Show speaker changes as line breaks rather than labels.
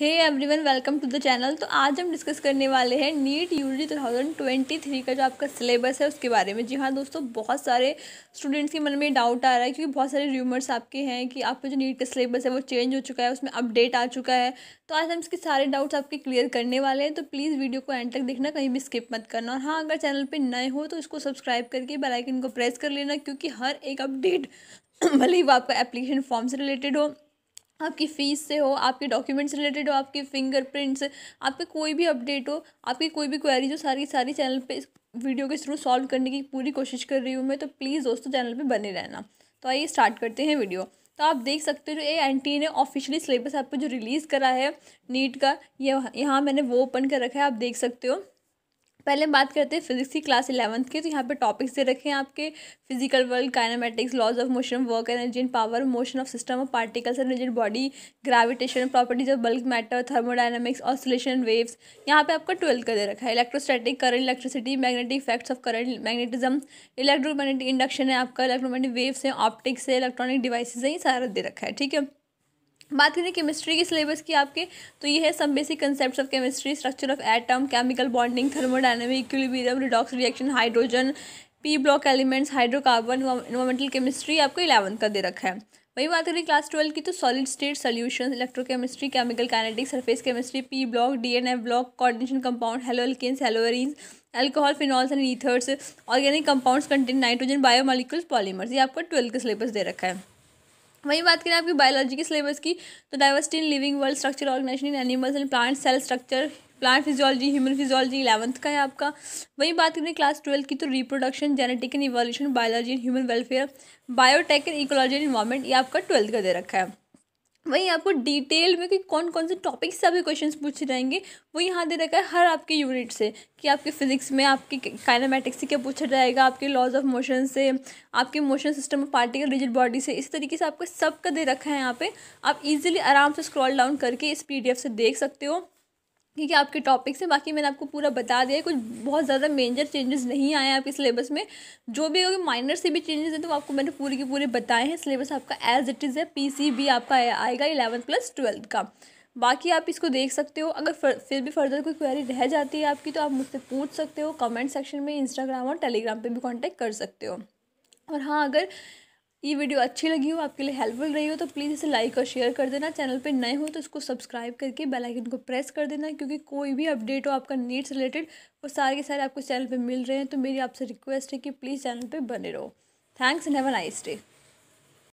hey everyone welcome to the channel तो आज हम डिस्कस करने वाले हैं NEET U G two thousand twenty three का जो आपका सिलेबस है उसके बारे में जी हाँ दोस्तों बहुत सारे स्टूडेंट्स के मन में डाउट आ रहा है क्योंकि बहुत सारे र्यूमर्स आपके हैं कि आपका जो नीट का सिलेबस है वो चेंज हो चुका है उसमें अपडेट आ चुका है तो आज हम इसके सारे डाउट्स आपके क्लियर करने वाले हैं तो प्लीज़ वीडियो को एंड तक देखना कहीं भी स्किप मत करना और हाँ अगर चैनल पर नए हो तो इसको सब्सक्राइब करके बेलाइकन को प्रेस कर लेना क्योंकि हर एक अपडेट भले ही वो आपका एप्लीकेशन फॉर्म से रिलेटेड हो आपकी फ़ीस से हो आपके डॉक्यूमेंट्स रिलेटेड हो आपके फिंगरप्रिंट्स आपके कोई भी अपडेट हो आपकी कोई भी क्वेरी जो सारी सारी चैनल पे इस वीडियो के थ्रू सॉल्व करने की पूरी कोशिश कर रही हूँ मैं तो प्लीज़ दोस्तों चैनल पे बने रहना तो आइए स्टार्ट करते हैं वीडियो तो आप देख सकते हो जो ए एन टी ने ऑफिशियली सिलेबस आपको जो रिलीज़ करा है नीट का ये यह, यहाँ मैंने वो ओपन कर रखा है आप देख सकते हो पहले हम बात करते हैं फिजिक्स की क्लास इलेवंथ के तो यहाँ पे टॉपिक्स दे रखे हैं आपके physical world kinematics laws of motion work energy and power motion of system of particles and rigid body gravitation properties of bulk matter thermodynamics oscillation waves यहाँ पे आपका ट्वेल्थ का दे रखा है electrostatic current electricity magnetic effects of current magnetism electromagnetic induction है आपका electromagnetic waves है ऑप्टिक्स है इलेक्ट्रॉनिक डिवाइसेज है ये सारा दे रखा है ठीक है बात करें केमिस्ट्री के सिलेबस की आपके तो ये है सब basic concept of chemistry structure of atom chemical bonding thermodynamic equilibrium redox reaction hydrogen P block elements hydrocarbon environmental chemistry आपको इलेवन का दे रखा है वही बात करें क्लास ट्वेल्व की तो solid state solution electrochemistry chemical kinetic surface chemistry P block D and F block coordination compound haloalkanes alcohol phenols and ethers organic compounds contain nitrogen biomolecules polymers ये आपको ट्वेल्थ का syllabus दे रखा है वहीं बात करें आपकी बायोलॉजी के सिलेबस की तो diversity in living world structure organisation in animals and plant cell structure plant physiology human physiology eleventh का है आपका वहीं बात करें क्लास ट्वेल्थ की तो reproduction genetic and evolution biology and human welfare biotech and ecology and environment ये आपका ट्वेल्थ का दे रखा है वहीं आपको डिटेल में कि कौन कौन से टॉपिक से आपके क्वेश्चंस पूछे जाएंगे वो यहाँ दे रखा है हर आपके यूनिट से कि आपके फिजिक्स में आपके काइनामेटिक्स से क्या पूछा जाएगा आपके लॉज ऑफ मोशन से आपके motion system of particle rigid body से इस तरीके से आपको सब का दे रखा है यहाँ पे आप इजीली आराम से स्क्रॉल डाउन करके इस पी से देख सकते हो ठीक है आपके टॉपिक से बाकी मैंने आपको पूरा बता दिया कुछ बहुत ज़्यादा मेजर चेंजेस नहीं आए हैं आपके सिलेबस में जो भी होगी माइनर से भी चेंजेस हैं तो आपको मैंने पूरे के पूरे बताए हैं सिलेबस आपका एज इट इज़ है पीसीबी आपका आएगा इलेवन प्लस ट्वेल्थ का बाकी आप इसको देख सकते हो अगर फर, फिर भी फर्दर कोई क्वेरी रह जाती है आपकी तो आप मुझसे पूछ सकते हो कमेंट सेक्शन में इंस्टाग्राम और टेलीग्राम पर भी कॉन्टेक्ट कर सकते हो और हाँ अगर ये वीडियो अच्छी लगी हो आपके लिए हेल्पफुल रही हो तो प्लीज़ इसे लाइक और शेयर कर देना चैनल पे नए हो तो इसको सब्सक्राइब करके बेल आइकन को प्रेस कर देना क्योंकि कोई भी अपडेट हो आपका नीड्स रिलेटेड वो सारे के सारे आपको चैनल पे मिल रहे हैं तो मेरी आपसे रिक्वेस्ट है कि प्लीज़ चैनल पे बने रहो thanks and have a nice day